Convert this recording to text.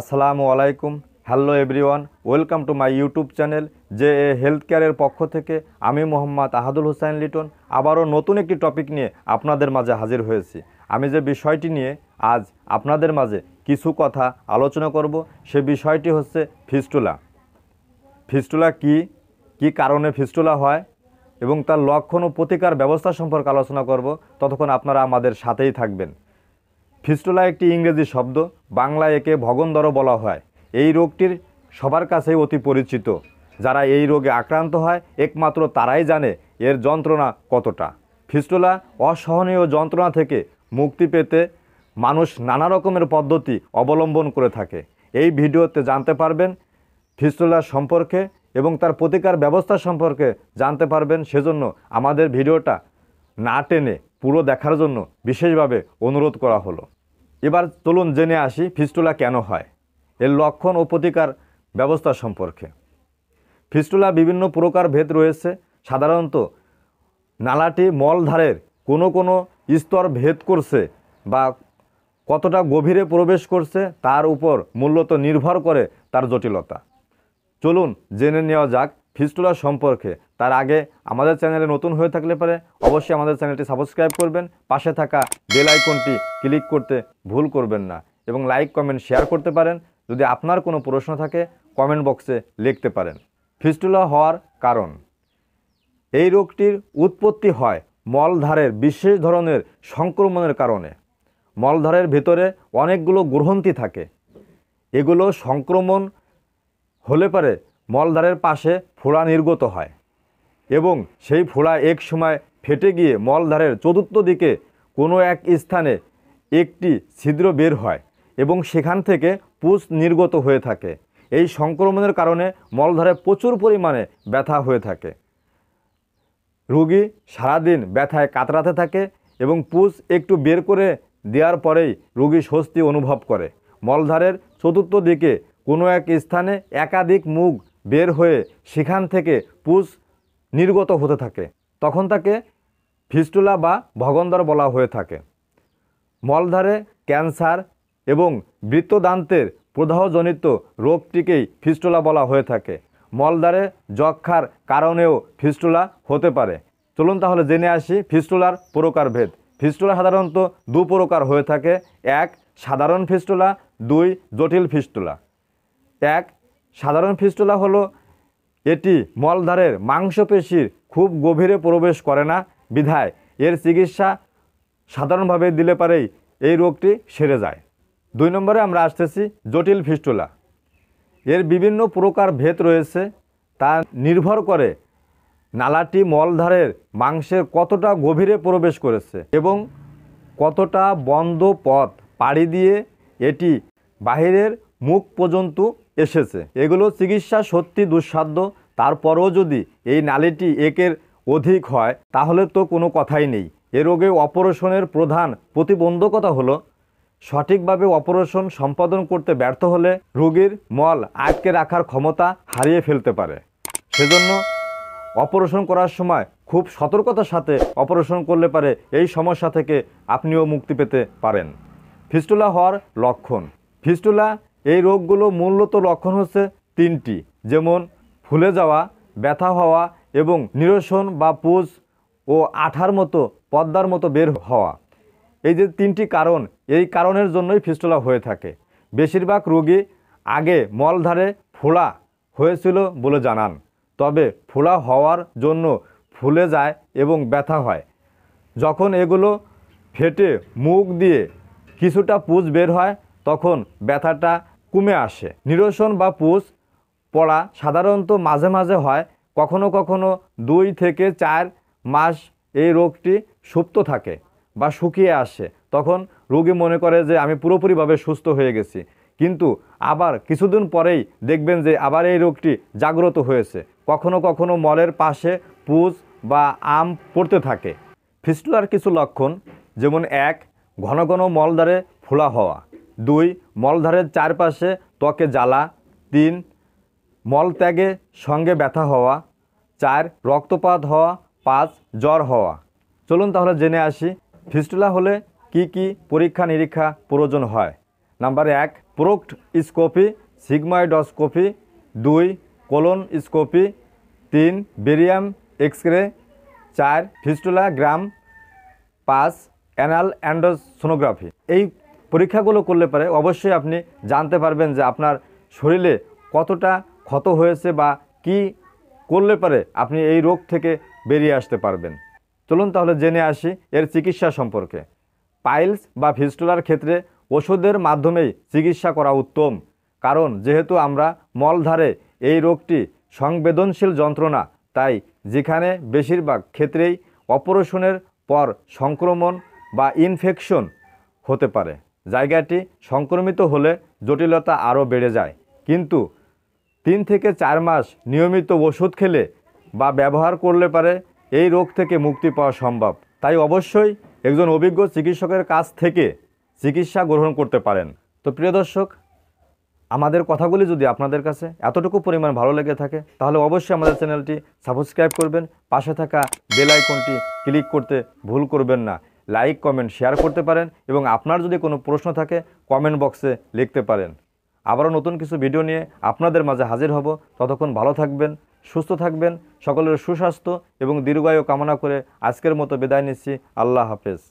আসসালামু আলাইকুম hello everyone welcome to my YouTube channel যে এ হেলথ কেয়ারের পক্ষ থেকে আমি মোহাম্মদ আহাদুল হুসাইন লিটন আবারও নতুন একটি টপিক নিয়ে আপনাদের মাঝে হাজির হয়েছি আমি যে বিষয়টি নিয়ে আজ আপনাদের মাঝে কিছু কথা আলোচনা করব সে বিষয়টি হচ্ছে ফিস্টুলা ফিস্টুলা কি কি কারণে ফিস্টুলা হয় এবং তার লক্ষণ ও প্রতিকার ব্যবস্থা সম্পর্কে আলোচনা করব ততক্ষণ আপনারা আমাদের সাথেই থাকবেন ফিস্টুলা একটি ইংরেজি শব্দ বাংলায় একে ভগন্দর বলা হয় এই রোগটির সবার কাছেই অতি পরিচিত যারা এই রোগে আক্রান্ত হয় একমাত্র তারাই জানে এর যন্ত্রণা কতটা ফিস্টুলা অসহনীয় যন্ত্রণা থেকে মুক্তি পেতে মানুষ নানা রকমের পদ্ধতি অবলম্বন করে থাকে এই ভিডিওতে জানতে পারবেন ফিস্টুলা সম্পর্কে এবং তার প্রতিকার ব্যবস্থা সম্পর্কে জানতে পারবেন সেজন্য আমাদের ভিডিওটা না টেনে পুরো দেখার জন্য বিশেষভাবে অনুরোধ করা হলো এবার চলুন জেনে আসি ফিস্টুলা কেন হয় এর লক্ষণ ও প্রতিকার ব্যবস্থা সম্পর্কে ফিস্টুলা বিভিন্ন প্রকার ভেদ রয়েছে সাধারণত নালাটি মলধারের কোনো কোনো স্তর ভেদ করছে বা কতটা গভীরে প্রবেশ করছে তার উপর মূলত নির্ভর করে তার জটিলতা চলুন জেনে নেওয়া যাক ফিস্টুলা সম্পর্কে তার আগে আমাদের চ্যানেলে নতুন হয়ে থাকলে পরে অবশ্যই আমাদের চ্যানেলটি সাবস্ক্রাইব করবেন পাশে থাকা বেল আইকনটি ক্লিক করতে ভুল করবেন না এবং লাইক কমেন্ট শেয়ার করতে পারেন যদি আপনার কোনো প্রশ্ন থাকে কমেন্ট বক্সে লিখতে পারেন ফিস্টুলা হওয়ার কারণ এই রোগটির উৎপত্তি হয় মলধারের বিশেষ ধরনের সংক্রমণের কারণে মলধারের ভেতরে অনেকগুলো গ্রহন্তি থাকে এগুলো সংক্রমণ হলে পারে মলধারের পাশে ফোড়া নির্গত হয় এবং সেই ফোড়া এক সময় ফেটে গিয়ে মলধারের চতুর্থ দিকে কোনো এক স্থানে একটি ছিদ্র বের হয় এবং সেখান থেকে পুষ নির্গত হয়ে থাকে এই সংক্রমণের কারণে মলধারে প্রচুর পরিমাণে ব্যথা হয়ে থাকে রুগী সারাদিন ব্যথায় কাতরাতে থাকে এবং পুষ একটু বের করে দেওয়ার পরেই রুগী স্বস্তি অনুভব করে মলধারের চতুর্থ দিকে কোনো এক স্থানে একাধিক মুখ বের হয়ে সেখান থেকে পুষ নির্গত হতে থাকে তখন তাকে ফিস্টুলা বা ভগন্দর বলা হয়ে থাকে মলধারে ক্যান্সার এবং বৃত্তদান্তের প্রদাহজনিত রোগটিকেই ফিস্টুলা বলা হয়ে থাকে মলদারে যক্ষার কারণেও ফিস্টুলা হতে পারে চলুন তাহলে জেনে আসি ফিস্টুলার প্রকারভেদ ফিস্টুলা সাধারণত দু প্রকার হয়ে থাকে এক সাধারণ ফিস্টুলা দুই জটিল ফিস্টুলা এক সাধারণ ফিস্টুলা হলো এটি মলধারের মাংসপেশির খুব গভীরে প্রবেশ করে না বিধায় এর চিকিৎসা সাধারণভাবে দিলে পারেই এই রোগটি সেরে যায় দুই নম্বরে আমরা আসতেছি জটিল ফিস্টুলা এর বিভিন্ন প্রকার ভেদ রয়েছে তা নির্ভর করে নালাটি মলধারের মাংসের কতটা গভীরে প্রবেশ করেছে এবং কতটা বন্ধ পথ পাড়ি দিয়ে এটি বাহিরের মুখ পর্যন্ত এসেছে এগুলো চিকিৎসা সত্যি দুঃসাধ্য তারপরেও যদি এই নালিটি একের অধিক হয় তাহলে তো কোনো কথাই নেই এ রোগে অপারেশনের প্রধান প্রতিবন্ধকতা হলো সঠিকভাবে অপারেশন সম্পাদন করতে ব্যর্থ হলে রোগীর মল আটকে রাখার ক্ষমতা হারিয়ে ফেলতে পারে সেজন্য অপারেশন করার সময় খুব সতর্কতার সাথে অপারেশন করলে পারে এই সমস্যা থেকে আপনিও মুক্তি পেতে পারেন ফিস্টুলা হওয়ার লক্ষণ ফিস্টুলা এই রোগগুলো মূলত লক্ষণ হচ্ছে তিনটি যেমন ফুলে যাওয়া ব্যথা হওয়া এবং নিরসন বা পুজ ও আঠার মতো পদ্মার মতো বের হওয়া এই যে তিনটি কারণ এই কারণের জন্যই ফিস্টলা হয়ে থাকে বেশিরভাগ রোগী আগে মলধারে ফোলা হয়েছিল বলে জানান তবে ফোলা হওয়ার জন্য ফুলে যায় এবং ব্যথা হয় যখন এগুলো ফেটে মুখ দিয়ে কিছুটা পুজ বের হয় তখন ব্যথাটা কমে আসে নিরসন বা পুষ পড়া সাধারণত মাঝে মাঝে হয় কখনো কখনো দুই থেকে চার মাস এই রোগটি সুপ্ত থাকে বা শুকিয়ে আসে তখন রোগী মনে করে যে আমি পুরোপুরিভাবে সুস্থ হয়ে গেছি কিন্তু আবার কিছুদিন পরেই দেখবেন যে আবার এই রোগটি জাগ্রত হয়েছে কখনো কখনো মলের পাশে পুজ বা আম পড়তে থাকে ফিস্টুলার কিছু লক্ষণ যেমন এক ঘন ঘন মলদ্বারে ফোলা হওয়া দুই মলধারের চারপাশে ত্বকে জ্বালা তিন মলত্যাগে সঙ্গে ব্যথা হওয়া চার রক্তপাত হওয়া পাঁচ জ্বর হওয়া চলুন তাহলে জেনে আসি ফিস্টুলা হলে কি কি পরীক্ষা নিরীক্ষা প্রয়োজন হয় নাম্বার এক প্রোক্ট স্কোপি সিগমাইডস্কোপি দুই কোলন স্কোপি তিন বেরিয়াম রে চার ফিস্টুলা গ্রাম পাঁচ অ্যানাল অ্যান্ডোসোনোগ্রাফি এই পরীক্ষাগুলো করলে পারে অবশ্যই আপনি জানতে পারবেন যে আপনার শরীরে কতটা ক্ষত হয়েছে বা কি করলে পারে আপনি এই রোগ থেকে বেরিয়ে আসতে পারবেন চলুন তাহলে জেনে আসি এর চিকিৎসা সম্পর্কে পাইলস বা ফিস্টুলার ক্ষেত্রে ওষুধের মাধ্যমেই চিকিৎসা করা উত্তম কারণ যেহেতু আমরা মলধারে এই রোগটি সংবেদনশীল যন্ত্রণা তাই যেখানে বেশিরভাগ ক্ষেত্রেই অপারেশনের পর সংক্রমণ বা ইনফেকশন হতে পারে জায়গাটি সংক্রমিত হলে জটিলতা আরও বেড়ে যায় কিন্তু তিন থেকে চার মাস নিয়মিত ওষুধ খেলে বা ব্যবহার করলে পারে এই রোগ থেকে মুক্তি পাওয়া সম্ভব তাই অবশ্যই একজন অভিজ্ঞ চিকিৎসকের কাছ থেকে চিকিৎসা গ্রহণ করতে পারেন তো প্রিয় দর্শক আমাদের কথাগুলি যদি আপনাদের কাছে এতটুকু পরিমাণ ভালো লেগে থাকে তাহলে অবশ্যই আমাদের চ্যানেলটি সাবস্ক্রাইব করবেন পাশে থাকা বেল আইকনটি ক্লিক করতে ভুল করবেন না লাইক কমেন্ট শেয়ার করতে পারেন এবং আপনার যদি কোনো প্রশ্ন থাকে কমেন্ট বক্সে লিখতে পারেন আবারও নতুন কিছু ভিডিও নিয়ে আপনাদের মাঝে হাজির হব ততক্ষণ ভালো থাকবেন সুস্থ থাকবেন সকলের সুস্বাস্থ্য এবং দীর্ঘায়ু কামনা করে আজকের মতো বিদায় নিচ্ছি আল্লাহ হাফেজ